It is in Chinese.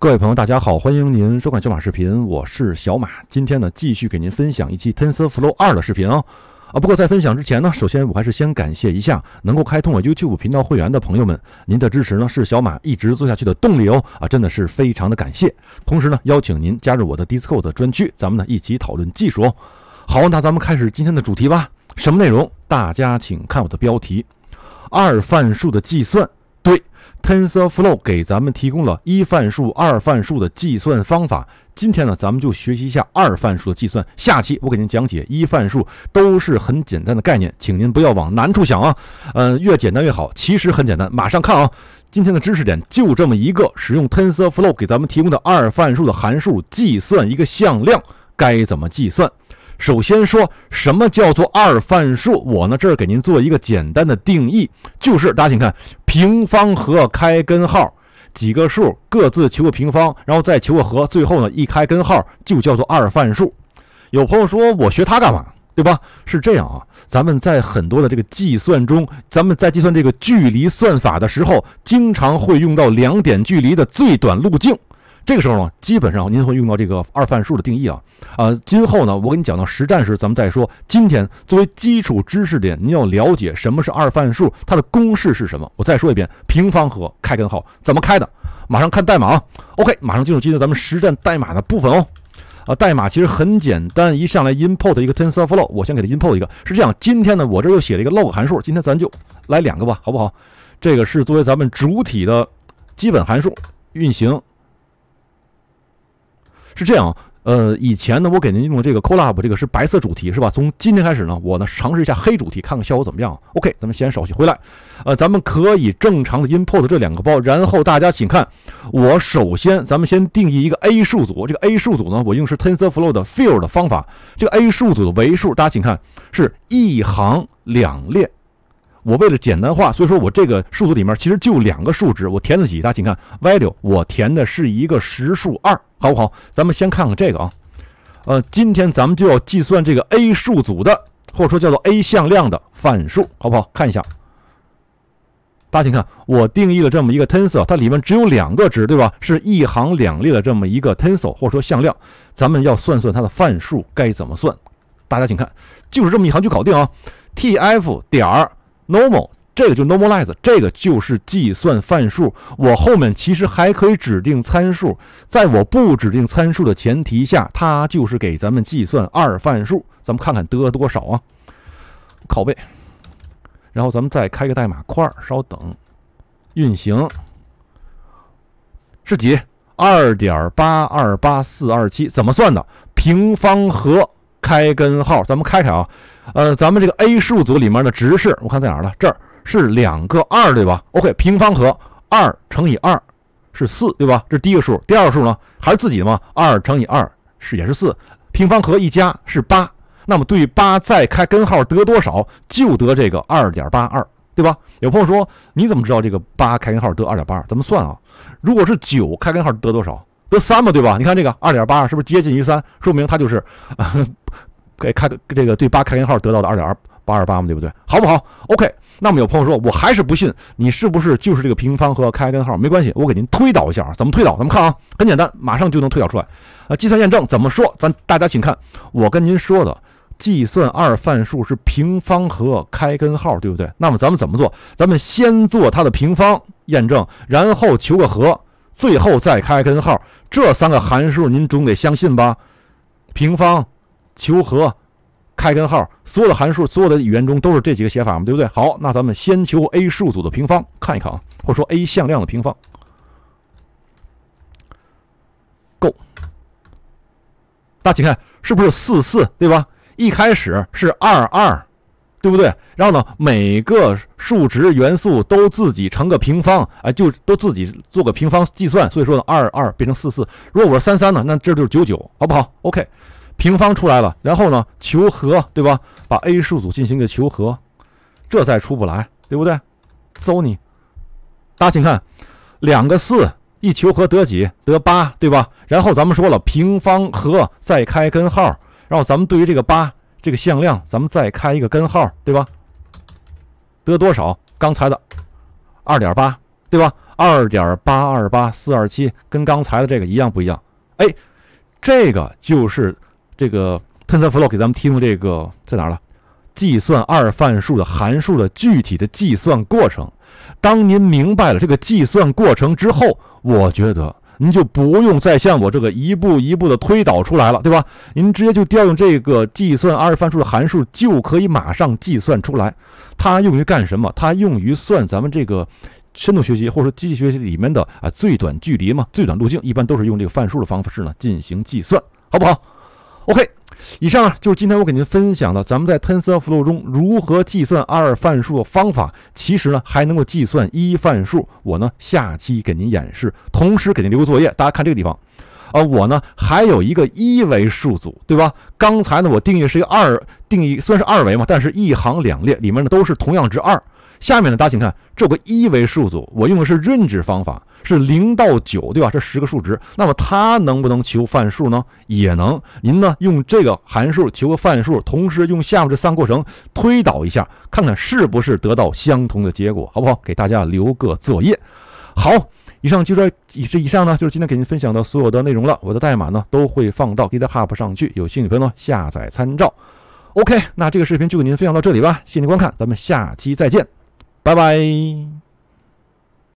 各位朋友，大家好，欢迎您收看小马视频，我是小马。今天呢，继续给您分享一期 TensorFlow 二的视频哦。啊！不过在分享之前呢，首先我还是先感谢一下能够开通我 YouTube 频道会员的朋友们，您的支持呢是小马一直做下去的动力哦啊，真的是非常的感谢。同时呢，邀请您加入我的 Discord 专区，咱们呢一起讨论技术哦。好，那咱们开始今天的主题吧。什么内容？大家请看我的标题：二范数的计算。对，TensorFlow 给咱们提供了一范数、二范数的计算方法。今天呢，咱们就学习一下二范数的计算。下期我给您讲解一范数，都是很简单的概念，请您不要往难处想啊。嗯，越简单越好，其实很简单。马上看啊，今天的知识点就这么一个：使用 TensorFlow 给咱们提供的二范数的函数计算一个向量，该怎么计算？首先说什么叫做二范数？我呢这儿给您做一个简单的定义，就是大家请看平方和开根号，几个数各自求个平方，然后再求个和，最后呢一开根号就叫做二范数。有朋友说我学它干嘛？对吧？是这样啊，咱们在很多的这个计算中，咱们在计算这个距离算法的时候，经常会用到两点距离的最短路径。这个时候呢，基本上您会用到这个二范数的定义啊啊！今后呢，我给你讲到实战时，咱们再说。今天作为基础知识点，你要了解什么是二范数，它的公式是什么。我再说一遍：平方和开根号，怎么开的？马上看代码。啊。OK，马上进入今天咱们实战代码的部分哦。啊，代码其实很简单，一上来 import 一个 TensorFlow，我先给它 import 一个。是这样，今天呢，我这又写了一个 log 函数，今天咱就来两个吧，好不好？这个是作为咱们主体的基本函数运行。是这样啊，呃，以前呢，我给您用的这个 Colab 这个是白色主题是吧？从今天开始呢，我呢尝试一下黑主题，看看效果怎么样。OK，咱们先手续回来，呃，咱们可以正常的 import 这两个包，然后大家请看，我首先咱们先定义一个 A 数组，这个 A 数组呢，我用是 TensorFlow 的 f i e l d 的方法，这个 A 数组的维数大家请看是一行两列。我为了简单化，所以说我这个数组里面其实就两个数值，我填自几，大家请看，value 我填的是一个实数二，好不好？咱们先看看这个啊。呃，今天咱们就要计算这个 a 数组的，或者说叫做 a 向量的范数，好不好？看一下，大家请看，我定义了这么一个 tensor，它里面只有两个值，对吧？是一行两列的这么一个 tensor，或者说向量。咱们要算算它的范数该怎么算？大家请看，就是这么一行就搞定啊。tf 点儿。Normal，这个就 Normalize，这个就是计算范数。我后面其实还可以指定参数，在我不指定参数的前提下，它就是给咱们计算二范数。咱们看看得多少啊？拷贝，然后咱们再开个代码块，稍等，运行是几？二点八二八四二七，怎么算的？平方和。开根号，咱们开开啊，呃，咱们这个 a 数组里面的值是，我看在哪儿了？这儿是两个二，对吧？OK，平方和二乘以二是四，对吧？这是第一个数，第二个数呢还是自己的吗？二乘以二是也是四，平方和一加是八，那么对八再开根号得多少？就得这个二点八二，对吧？有朋友说你怎么知道这个八开根号得二点八二？咱们算啊？如果是九开根号得多少？得三嘛，对吧？你看这个二点八是不是接近于三？说明它就是，给开这个对八开根号得到的二点二八二八嘛，对不对？好不好？OK。那么有朋友说，我还是不信，你是不是就是这个平方和开根号？没关系，我给您推导一下，怎么推导？咱们看啊，很简单，马上就能推导出来啊。计算验证怎么说？咱大家请看，我跟您说的计算二范数是平方和开根号，对不对？那么咱们怎么做？咱们先做它的平方验证，然后求个和。最后再开根号，这三个函数您总得相信吧？平方、求和、开根号，所有的函数、所有的语言中都是这几个写法嘛，对不对？好，那咱们先求 a 数组的平方，看一看啊，或者说 a 向量的平方，够。大家请看，是不是四四？对吧？一开始是二二。对不对？然后呢，每个数值元素都自己乘个平方，哎，就都自己做个平方计算。所以说呢，二二变成四四。如果我是三三呢，那这就是九九，好不好？OK，平方出来了，然后呢，求和，对吧？把 A 数组进行一个求和，这再出不来，对不对？走你！大家请看，两个四一求和得几？得八，对吧？然后咱们说了平方和再开根号，然后咱们对于这个八。这个向量，咱们再开一个根号，对吧？得多少？刚才的二点八，对吧？二点八二八四二七，跟刚才的这个一样不一样？哎，这个就是这个 Tenseflow 给咱们提供这个在哪了？计算二范数的函数的具体的计算过程。当您明白了这个计算过程之后，我觉得。您就不用再像我这个一步一步的推导出来了，对吧？您直接就调用这个计算二法数的函数，就可以马上计算出来。它用于干什么？它用于算咱们这个深度学习或者机器学习里面的啊最短距离嘛，最短路径一般都是用这个范数的方式呢进行计算，好不好？OK。以上呢就是今天我给您分享的，咱们在 TensorFlow 中如何计算二范数的方法。其实呢，还能够计算一范数，我呢下期给您演示。同时给您留个作业，大家看这个地方，啊，我呢还有一个一维数组，对吧？刚才呢我定义是一个二定义，虽然是二维嘛，但是一行两列里面呢都是同样值二。下面呢，大家请看这有个一维数组，我用的是任值方法，是零到九，对吧？这十个数值，那么它能不能求范数呢？也能。您呢，用这个函数求个范数，同时用下面这三个过程推导一下，看看是不是得到相同的结果，好不好？给大家留个作业。好，以上就说以这以上呢，就是今天给您分享的所有的内容了。我的代码呢，都会放到 GitHub 上去，有兴趣的朋友呢下载参照。OK，那这个视频就给您分享到这里吧，谢谢您观看，咱们下期再见。拜拜。